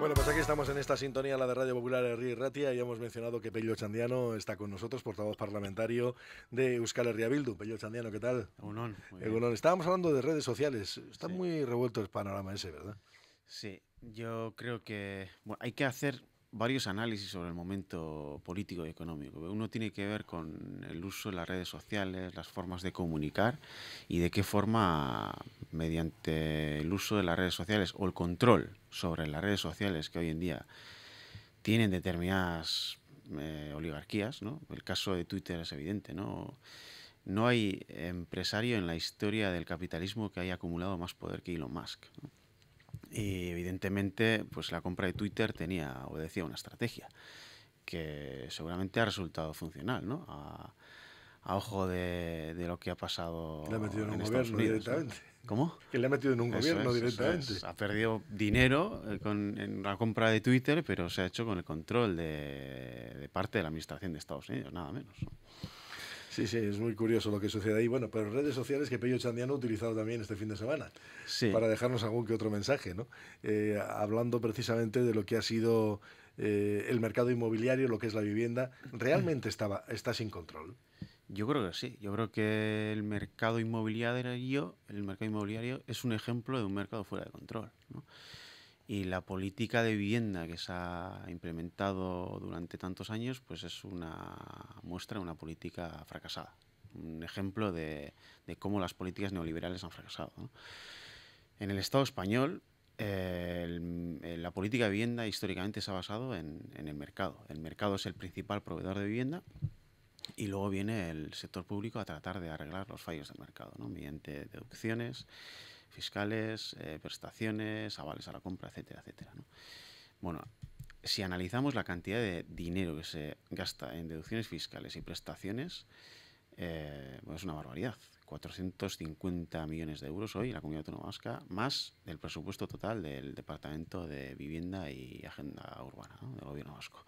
Bueno, pues aquí estamos en esta sintonía, la de Radio Popular Herri Ratia, y hemos mencionado que Pello Chandiano está con nosotros, portavoz parlamentario de Euskal Herria Bildu. Pello Chandiano, ¿qué tal? Egunon. Estábamos hablando de redes sociales. Está muy revuelto el panorama ese, ¿verdad? Sí, yo creo que hay que hacer varios análisis sobre el momento político y económico. Uno tiene que ver con el uso de las redes sociales, las formas de comunicar y de qué forma, mediante el uso de las redes sociales o el control sobre las redes sociales que hoy en día tienen determinadas eh, oligarquías, El caso de Twitter es evidente, ¿no? No hay empresario en la historia del capitalismo que haya acumulado más poder que Elon Musk. Y evidentemente, pues la compra de Twitter tenía, o decía, una estrategia que seguramente ha resultado funcional, ¿no? A, ojo de, de, lo que ha pasado. le ha metido en, un gobierno directamente. ¿Cómo? Que le ha metido en un gobierno directamente. Ha perdido dinero eh, con, en la compra de Twitter, pero se ha hecho con el control de, de parte de la administración de Estados Unidos, nada menos. Sí, sí, es muy curioso lo que sucede ahí. Bueno, pero redes sociales que Peyo Chandiano ha utilizado también este fin de semana para dejarnos algún que otro mensaje, ¿no? Eh, hablando precisamente de lo que ha sido eh, el mercado inmobiliario, lo que es la vivienda, ¿realmente mm. estaba, está sin control? Yo creo que sí. Yo creo que el mercado inmobiliario, el mercado inmobiliario es un ejemplo de un mercado fuera de control. ¿no? Y la política de vivienda que se ha implementado durante tantos años, pues es una muestra, de una política fracasada. Un ejemplo de, de cómo las políticas neoliberales han fracasado. En el Estado español, eh, eh, la política de vivienda históricamente se ha basado en, en el mercado. El mercado es el principal proveedor de vivienda y luego viene el sector público a tratar de arreglar los fallos del mercado, ¿no? mediante deducciones, fiscales, eh, prestaciones, avales a la compra, etcétera, etcétera. Bueno, si analizamos la cantidad de dinero que se gasta en deducciones fiscales y prestaciones, eh, es una barbaridad. 450 millones de euros hoy en la comunidad autónoma vasca, más del presupuesto total del Departamento de Vivienda y Agenda Urbana del Gobierno vasco.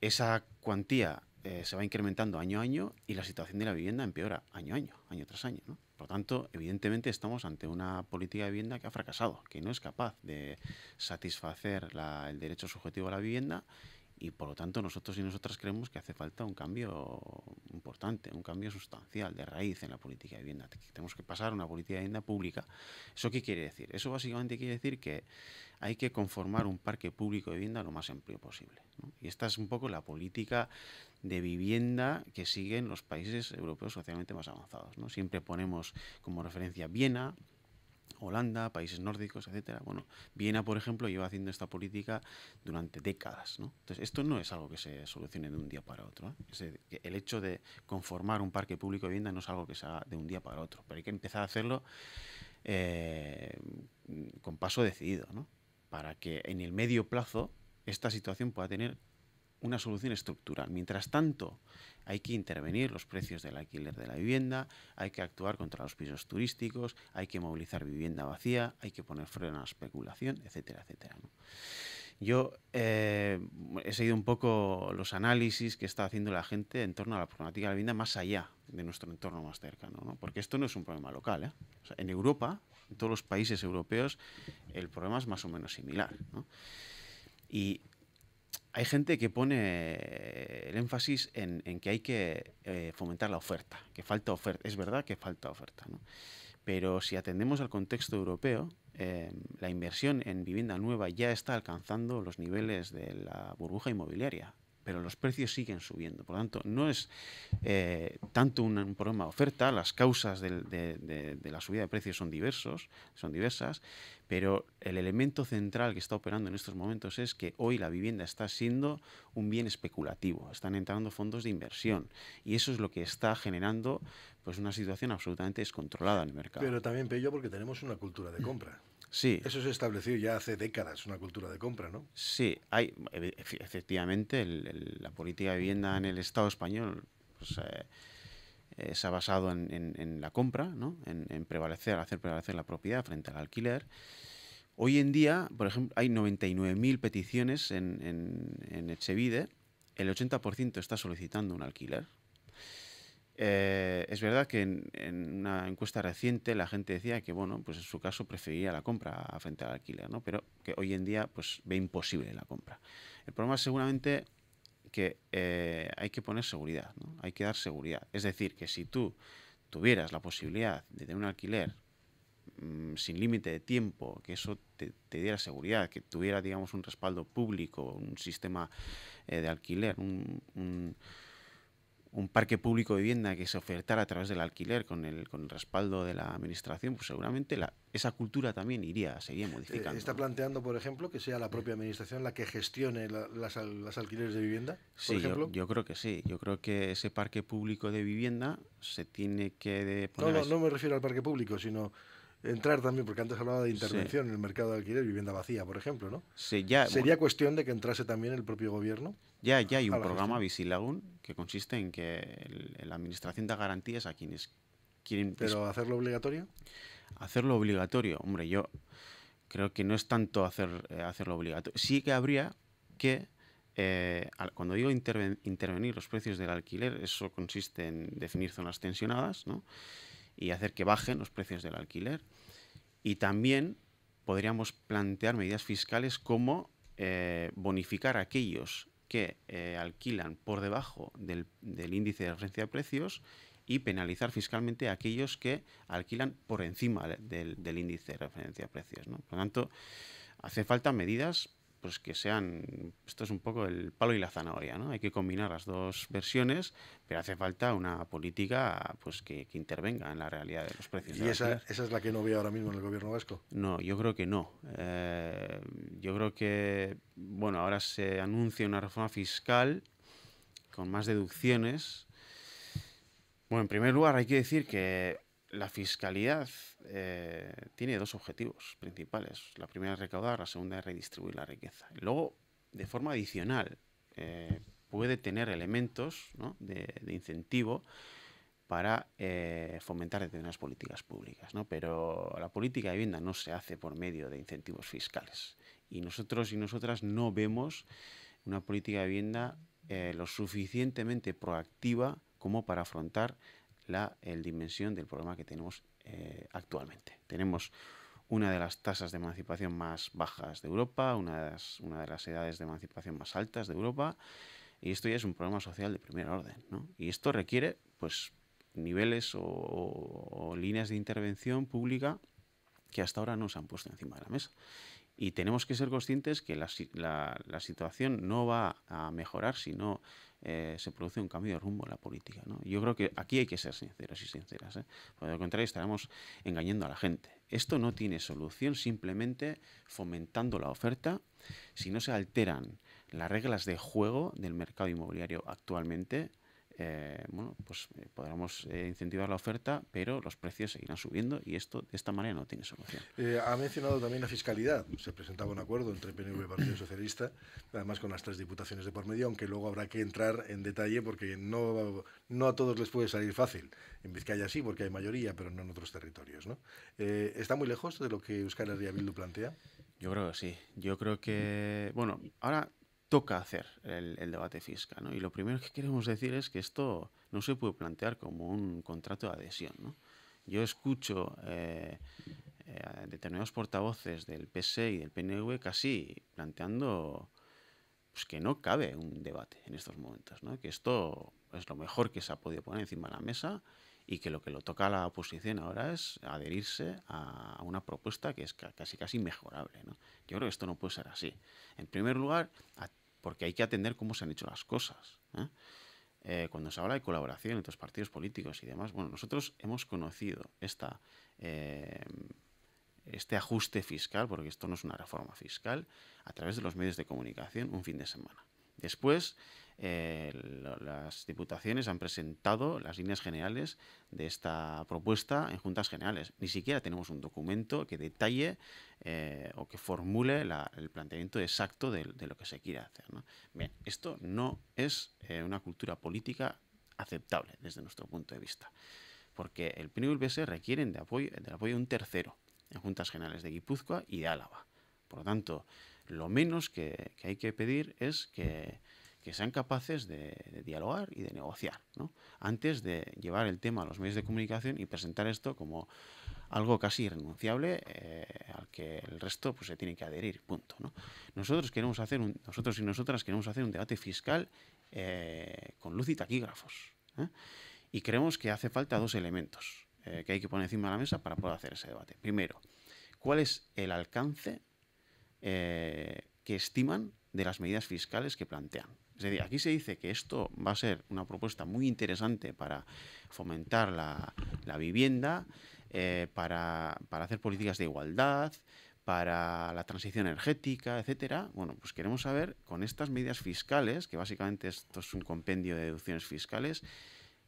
Esa cuantía eh, se va incrementando año a año y la situación de la vivienda empeora año a año, año tras año. ¿no? Por lo tanto, evidentemente estamos ante una política de vivienda que ha fracasado, que no es capaz de satisfacer el derecho subjetivo a la vivienda y por lo tanto nosotros y nosotras creemos que hace falta un cambio importante, un cambio sustancial de raíz en la política de vivienda. Tenemos que pasar a una política de vivienda pública. ¿Eso qué quiere decir? Eso básicamente quiere decir que hay que conformar un parque público de vivienda lo más amplio posible. Y esta es un poco la política de vivienda que siguen los países europeos socialmente más avanzados. Siempre ponemos como referencia Viena, Holanda, países nórdicos, etcétera. Bueno, Viena, por ejemplo, lleva haciendo esta política durante décadas, ¿no? Entonces, esto no es algo que se solucione de un día para otro. ¿eh? el hecho de conformar un parque público de vivienda no es algo que se haga de un día para otro, pero hay que empezar a hacerlo eh, con paso decidido, ¿no? Para que en el medio plazo esta situación pueda tener una solución estructural. Mientras tanto, hay que intervenir los precios del alquiler de la vivienda, hay que actuar contra los pisos turísticos, hay que movilizar vivienda vacía, hay que poner freno a la especulación, etcétera, etcétera. Yo eh, he seguido un poco los análisis que está haciendo la gente en torno a la problemática de la vivienda más allá de nuestro entorno más cercano, porque esto no es un problema local. ¿eh? en Europa, en todos los países europeos, el problema es más o menos similar. Y hay gente que pone el énfasis en, que hay que eh, fomentar la oferta, que falta oferta. Es verdad que falta oferta, Pero si atendemos al contexto europeo, eh, la inversión en vivienda nueva ya está alcanzando los niveles de la burbuja inmobiliaria pero los precios siguen subiendo. Por lo tanto, no es eh, tanto un, problema de oferta, las causas de, la subida de precios son, diversos, son diversas, pero el elemento central que está operando en estos momentos es que hoy la vivienda está siendo un bien especulativo, están entrando fondos de inversión y eso es lo que está generando pues una situación absolutamente descontrolada en el mercado. Pero también, Pello, porque tenemos una cultura de compra. Eso se establecido ya hace décadas, una cultura de compra, ¿no? Sí, hay, efectivamente, la política de vivienda en el Estado español pues, eh, eh, se ha basado en, la compra, ¿no? En, prevalecer, hacer prevalecer la propiedad frente al alquiler. Hoy en día, por ejemplo, hay 99.000 peticiones en, en, Echevide, el 80% está solicitando un alquiler, eh, es verdad que en, una encuesta reciente la gente decía que, bueno, pues en su caso prefería la compra frente al alquiler, ¿no? Pero que hoy en día pues ve imposible la compra. El problema es seguramente que eh, hay que poner seguridad, Hay que dar seguridad. Es decir, que si tú tuvieras la posibilidad de tener un alquiler mm, sin límite de tiempo, que eso te, diera seguridad, que tuviera, digamos, un respaldo público, un sistema eh, de alquiler, un un parque público de vivienda que se ofertara a través del alquiler con el, con respaldo de la administración, pues seguramente esa cultura también iría, seguir eh, modificando. ¿Está planteando, por ejemplo, que sea la propia administración la que gestione las, alquileres de vivienda? sí, Yo, creo que sí. Yo creo que ese parque público de vivienda se tiene que... no, no me refiero al parque público, sino entrar también, porque antes hablaba de intervención en el mercado de alquiler, vivienda vacía, por ejemplo, ¿no? Sería cuestión de que entrase también el propio gobierno. Ya, ya hay un programa, Visilagún, que consiste en que la administración da garantías a quienes quieren... ¿Pero hacerlo obligatorio? Hacerlo obligatorio, hombre, yo creo que no es tanto hacer, eh, hacerlo obligatorio. Sí que habría que... Eh, cuando digo intervenir los precios del alquiler, eso consiste en definir zonas tensionadas, ¿no? y hacer que bajen los precios del alquiler. Y también podríamos plantear medidas fiscales como eh, bonificar a aquellos que eh, alquilan por debajo del, índice de referencia de precios y penalizar fiscalmente a aquellos que alquilan por encima del, índice de referencia de precios. ¿no? Por lo tanto, hace falta medidas pues que sean, esto es un poco el palo y la zanahoria, ¿no? Hay que combinar las dos versiones, pero hace falta una política pues que, intervenga en la realidad de los precios. ¿Y esa, es la que no veo ahora mismo en el gobierno vasco? No, yo creo que no. Eh, yo creo que, bueno, ahora se anuncia una reforma fiscal con más deducciones. Bueno, en primer lugar hay que decir que la fiscalidad eh, tiene dos objetivos principales. La primera es recaudar, la segunda es redistribuir la riqueza. Luego, de forma adicional, eh, puede tener elementos de, incentivo para eh, fomentar determinadas políticas públicas. Pero la política de vivienda no se hace por medio de incentivos fiscales. Y nosotros y nosotras no vemos una política de vivienda lo suficientemente proactiva como para afrontar la el dimensión del problema que tenemos eh, actualmente. Tenemos una de las tasas de emancipación más bajas de Europa, una de, las, una de las edades de emancipación más altas de Europa, y esto ya es un problema social de primer orden. Y esto requiere pues, niveles o líneas de intervención pública que hasta ahora no se han puesto encima de la mesa. Y tenemos que ser conscientes que la, situación no va a mejorar si no eh, se produce un cambio de rumbo en la política. Yo creo que aquí hay que ser sinceros y sinceras. ¿eh? Por lo contrario, estaremos engañando a la gente. Esto no tiene solución simplemente fomentando la oferta. Si no se alteran las reglas de juego del mercado inmobiliario actualmente, eh, bueno, pues eh, podremos eh, incentivar la oferta, pero los precios seguirán subiendo y esto de esta manera no tiene solución. ha mencionado también la fiscalidad. Se presentaba un acuerdo entre PNV y Partido Socialista, además con las tres diputaciones de por medio, aunque luego habrá que entrar en detalle porque no, no a todos les puede salir fácil. En Vizcaya sí, porque hay mayoría, pero no en otros territorios. ¿no? ¿Está muy lejos de lo que Euskal Herria Bildu plantea? Yo creo que sí. Yo creo que, bueno, ahora toca hacer el, debate fiscal. ¿no? Y lo primero que queremos decir es que esto no se puede plantear como un contrato de adhesión. ¿no? Yo escucho eh, eh, determinados portavoces del PS e y del PNV casi planteando pues, que no cabe un debate en estos momentos, ¿no? que esto es lo mejor que se ha podido poner encima de la mesa y que lo que lo toca a la oposición ahora es adherirse a una propuesta que es casi casi mejorable. ¿no? Yo creo que esto no puede ser así. En primer lugar, a porque hay que atender cómo se han hecho las cosas. ¿eh? Eh, cuando se habla de colaboración entre los partidos políticos y demás, bueno, nosotros hemos conocido eh, este ajuste fiscal, porque esto no es una reforma fiscal, a través de los medios de comunicación un fin de semana. Después, eh, las diputaciones han presentado las líneas generales de esta propuesta en juntas generales. Ni siquiera tenemos un documento que detalle eh, o que formule el planteamiento exacto de, lo que se quiere hacer. Bien, esto no es eh, una cultura política aceptable desde nuestro punto de vista, porque el PNV y el e requieren de apoyo, del apoyo de un tercero en juntas generales de Guipúzcoa y de Álava. Por lo tanto, lo menos que, hay que pedir es que, sean capaces de, dialogar y de negociar, ¿no? antes de llevar el tema a los medios de comunicación y presentar esto como algo casi irrenunciable eh, al que el resto pues, se tiene que adherir, punto. ¿no? Nosotros, queremos hacer un, nosotros y nosotras queremos hacer un debate fiscal eh, con luz y taquígrafos. ¿eh? Y creemos que hace falta dos elementos que hay que poner encima de la mesa para poder hacer ese debate. Primero, ¿cuál es el alcance eh, que estiman de las medidas fiscales que plantean. Es decir, aquí se dice que esto va a ser una propuesta muy interesante para fomentar la, vivienda, eh, para, hacer políticas de igualdad, para la transición energética, etcétera. Bueno, pues queremos saber con estas medidas fiscales, que básicamente esto es un compendio de deducciones fiscales,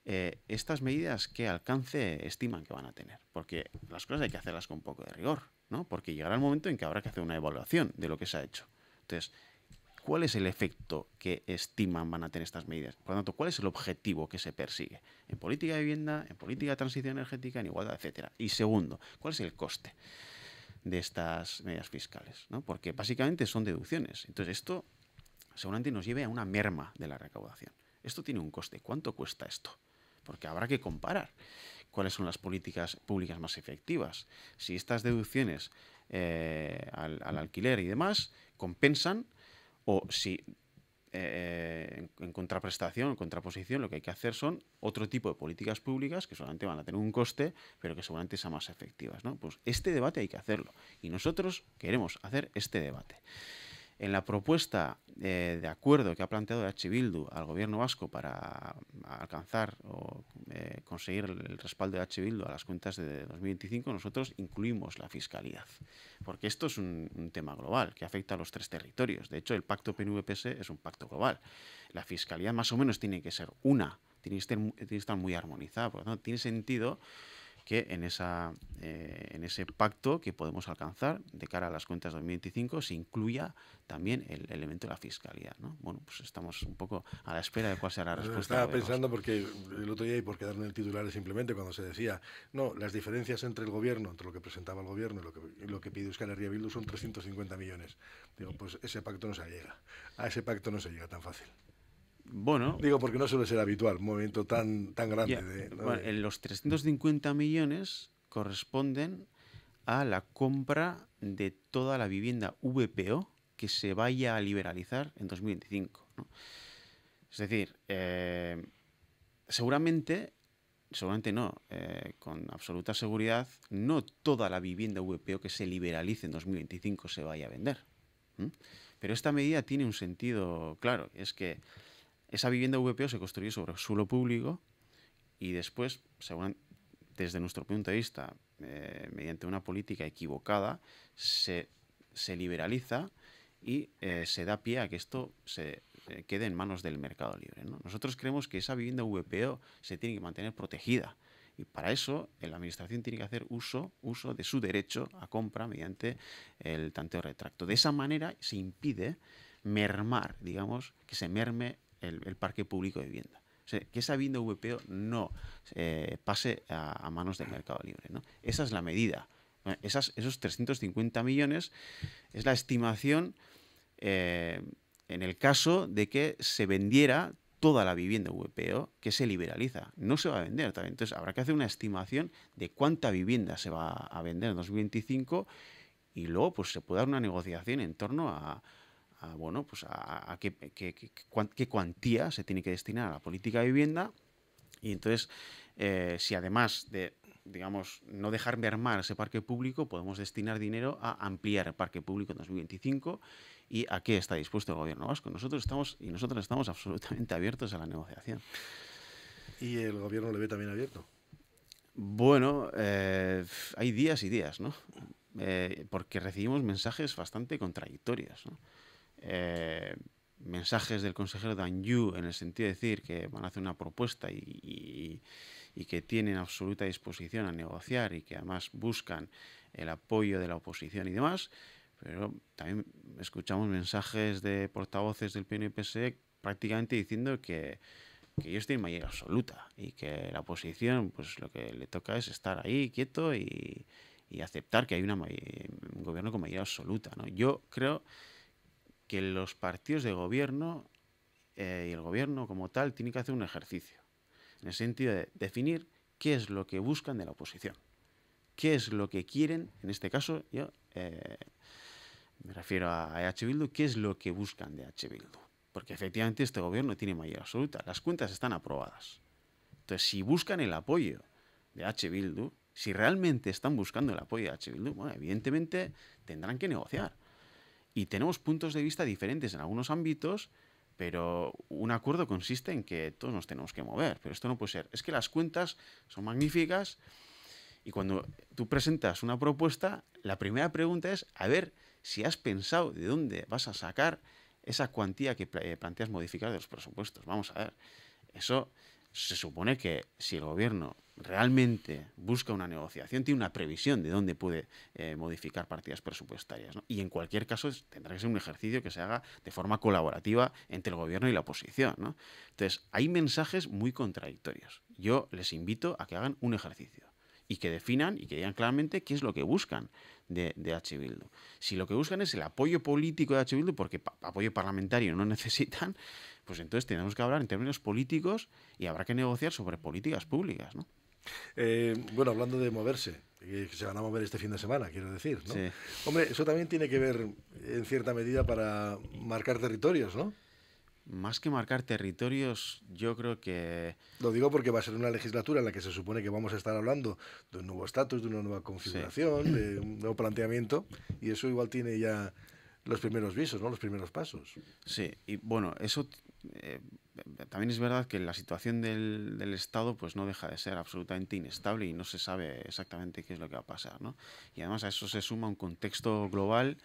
eh, estas medidas qué alcance estiman que van a tener, porque las cosas hay que hacerlas con un poco de rigor. Porque llegará el momento en que habrá que hacer una evaluación de lo que se ha hecho. Entonces, ¿cuál es el efecto que estiman van a tener estas medidas? Por lo tanto, ¿cuál es el objetivo que se persigue? En política de vivienda, en política de transición energética, en igualdad, etcétera. Y segundo, ¿cuál es el coste? de estas medidas fiscales, porque básicamente son deducciones. Entonces esto seguramente nos lleve a una merma de la recaudación. Esto tiene un coste. ¿Cuánto cuesta esto? Porque habrá que comparar cuáles son las políticas públicas más efectivas. Si estas deducciones eh, al, alquiler y demás compensan o si eh, en, contraprestación, en contraposición, lo que hay que hacer son otro tipo de políticas públicas que solamente van a tener un coste, pero que seguramente sean más efectivas. Pues este debate hay que hacerlo y nosotros queremos hacer este debate. En la propuesta eh, de acuerdo que ha planteado H. Bildu al gobierno vasco para mm, alcanzar o eh, conseguir el respaldo de H. Bildu a las cuentas de 2025, nosotros incluimos la fiscalidad, porque esto es un, tema global que afecta a los tres territorios. De hecho, el pacto PnVPS es un pacto global. La fiscalidad más o menos tiene que ser una, tiene que, estar, tiene que estar muy armonizada, por lo tanto, tiene sentido que en, esa, eh, en ese pacto que podemos alcanzar de cara a las cuentas 2025 se incluya también el elemento de la fiscalía. ¿no? Bueno, pues estamos un poco a la espera de cuál será la respuesta. Estaba pensando porque el otro día, y por quedarme en el titular simplemente, cuando se decía, no, las diferencias entre el gobierno, entre lo que presentaba el gobierno y lo que, y lo que pide Euskal Herria Bildu son 350 millones. Digo, pues ese pacto no se llega. A ese pacto no se llega tan fácil. Digo, porque no suele ser habitual un movimiento tan, tan grande. en los 350 millones corresponden a la compra de toda la vivienda VPO que se vaya a liberalizar en 2025. Es decir, eh, seguramente, seguramente no, eh, con absoluta seguridad, no toda la vivienda VPO que se liberalice en 2025 se vaya a vender. Pero esta medida tiene un sentido claro, es que esa vivienda VPO se construye sobre suelo público y después, según, desde nuestro punto de vista, eh, mediante una política equivocada, se, liberaliza y eh, se da pie a que esto se eh, quede en manos del mercado libre. Nosotros creemos que esa vivienda VPO se tiene que mantener protegida. Y para eso la Administración tiene que hacer uso, uso de su derecho a compra mediante el tanteo retracto. De esa manera se impide mermar, digamos, que se merme el, parque público de vivienda. que esa vivienda VPO no eh, pase a, manos del mercado libre. Esa es la medida. esas, esos 350 millones es la estimación eh, en el caso de que se vendiera toda la vivienda VPO que se liberaliza. No se va a vender Entonces habrá que hacer una estimación de cuánta vivienda se va a vender en 2025 y luego pues, se puede dar una negociación en torno a, a, bueno, pues a, qué, qué, cuantía se tiene que destinar a la política de vivienda. Y entonces, eh, si además de digamos, no dejar armar ese parque público, podemos destinar dinero a ampliar el parque público en 2025 y a qué está dispuesto el gobierno vasco. Nosotros estamos y nosotros estamos absolutamente abiertos a la negociación. ¿Y el gobierno le ve también abierto? Bueno, eh, hay días y días, ¿no? Eh, porque recibimos mensajes bastante contradictorios, ¿no? Eh, mensajes del consejero Dan Yu en el sentido de decir que van a hacer una propuesta y, que tienen absoluta disposición a negociar y que además buscan el apoyo de la oposición y demás, pero también escuchamos mensajes de portavoces del PNPSE prácticamente diciendo que, yo ellos tienen mayoría absoluta y que la oposición pues lo que le toca es estar ahí quieto y, aceptar que hay un gobierno con mayoría absoluta. Yo creo que los partidos de gobierno eh, y el gobierno como tal tiene que hacer un ejercicio, en el sentido de definir qué es lo que buscan de la oposición, qué es lo que quieren, en este caso yo eh, me refiero a H. Bildu, qué es lo que buscan de H. Bildu, porque efectivamente este gobierno tiene mayoría absoluta, las cuentas están aprobadas. Entonces, si buscan el apoyo de H. Bildu, si realmente están buscando el apoyo de H. Bildu, evidentemente tendrán que negociar y tenemos puntos de vista diferentes en algunos ámbitos, pero un acuerdo consiste en que todos nos tenemos que mover, pero esto no puede ser. Es que las cuentas son magníficas y cuando tú presentas una propuesta, la primera pregunta es a ver si has pensado de dónde vas a sacar esa cuantía que eh, planteas modificar de los presupuestos. Vamos a ver, eso se supone que si el gobierno realmente busca una negociación, tiene una previsión de dónde puede eh, modificar partidas presupuestarias. Y en cualquier caso tendrá que ser un ejercicio que se haga de forma colaborativa entre el gobierno y la oposición. Entonces, hay mensajes muy contradictorios. Yo les invito a que hagan un ejercicio y que definan y que digan claramente qué es lo que buscan de, de H. Bildu. Si lo que buscan es el apoyo político de H. Bildu, porque apoyo parlamentario no necesitan, pues entonces tenemos que hablar en términos políticos y habrá que negociar sobre políticas públicas, eh, bueno, hablando de moverse, eh, que se van a mover este fin de semana, quiero decir, Hombre, eso también tiene que ver en cierta medida para marcar territorios, ¿no? Más que marcar territorios, yo creo que... Lo digo porque va a ser una legislatura en la que se supone que vamos a estar hablando de un nuevo estatus, de una nueva configuración, de un nuevo planteamiento, y eso igual tiene ya los primeros visos, ¿no? los primeros pasos. Sí, y bueno, eso eh, también es verdad que la situación del, Estado pues no deja de ser absolutamente inestable y no se sabe exactamente qué es lo que va a pasar. Y además a eso se suma un contexto global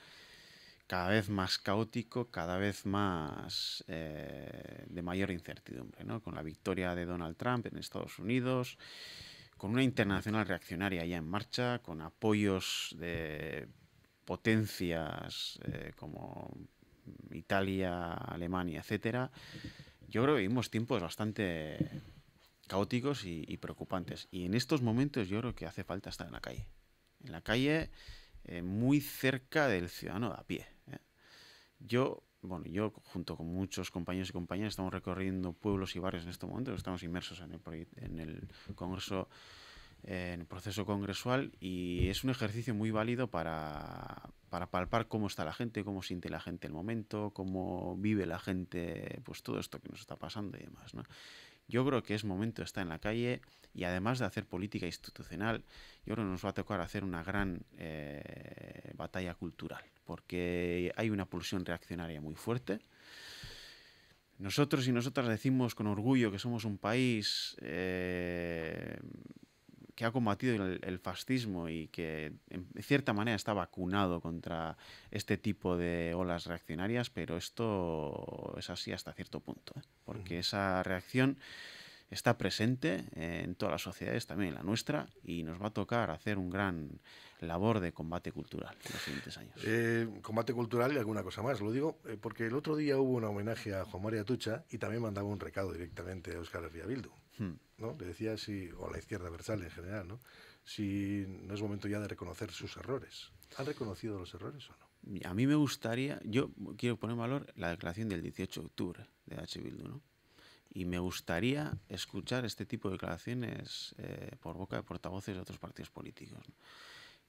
cada vez más caótico, cada vez más eh, de mayor incertidumbre, con la victoria de Donald Trump en Estados Unidos, con una internacional reaccionaria ya en marcha, con apoyos de potencias eh, como Italia, Alemania, etcétera, yo creo que vivimos tiempos bastante caóticos y, preocupantes. Y en estos momentos yo creo que hace falta estar en la calle. En la calle, eh, muy cerca del ciudadano de a pie. ¿eh? Yo, bueno, yo junto con muchos compañeros y compañeras estamos recorriendo pueblos y barrios en estos momentos, estamos inmersos en el, en el Congreso en proceso congresual y es un ejercicio muy válido para, palpar cómo está la gente, cómo siente la gente el momento, cómo vive la gente, pues todo esto que nos está pasando y demás. ¿no? Yo creo que es momento de estar en la calle y además de hacer política institucional, yo creo que nos va a tocar hacer una gran eh, batalla cultural, porque hay una pulsión reaccionaria muy fuerte. Nosotros y nosotras decimos con orgullo que somos un país eh, que ha combatido el, fascismo y que en cierta manera está vacunado contra este tipo de olas reaccionarias, pero esto es así hasta cierto punto, ¿eh? porque esa reacción está presente eh, en todas las sociedades, también en la nuestra, y nos va a tocar hacer un gran labor de combate cultural en los siguientes años. Eh, combate cultural y alguna cosa más, lo digo eh, porque el otro día hubo un homenaje a Juan María Tucha y también mandaba un recado directamente a Óscar Riabildu, Bildu, hmm. ¿no? Le decía si, o a la izquierda versal en general, ¿no? Si no es momento ya de reconocer sus errores. ¿Han reconocido los errores o no? A mí me gustaría, yo quiero poner en valor la declaración del 18 de octubre de H. Bildu, ¿no? y me gustaría escuchar este tipo de declaraciones eh, por boca de portavoces de otros partidos políticos.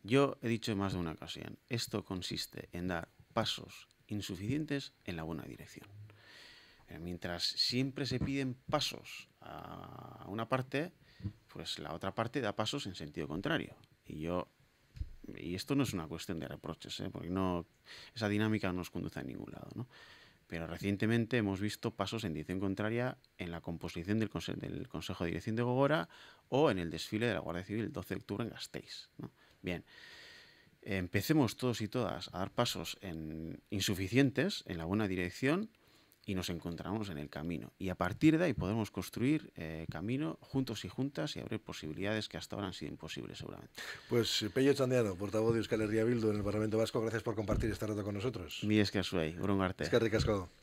Yo he dicho en más de una ocasión, esto consiste en dar pasos insuficientes en la buena dirección. Eh, mientras siempre se piden pasos a una parte, pues la otra parte da pasos en sentido contrario. Y yo y esto no es una cuestión de reproches, ¿eh? porque no esa dinámica no nos conduce a ningún lado, ¿no? Pero recientemente hemos visto pasos en dirección contraria en la composición del, Consejo de Dirección de Gogora o en el desfile de la Guardia Civil el 12 de octubre en Gasteiz. Bien, empecemos todos y todas a dar pasos insuficientes en la buena dirección y nos encontramos en el camino. Y a partir de ahí podemos construir eh, camino juntos y juntas y abrir posibilidades que hasta ahora han sido imposibles seguramente. Pues eh, Pello Chandiano, portavoz de Euskal Herria Bildu en el Parlamento Vasco, gracias por compartir esta rato con nosotros. Mi es que Urón Arte. ricasco.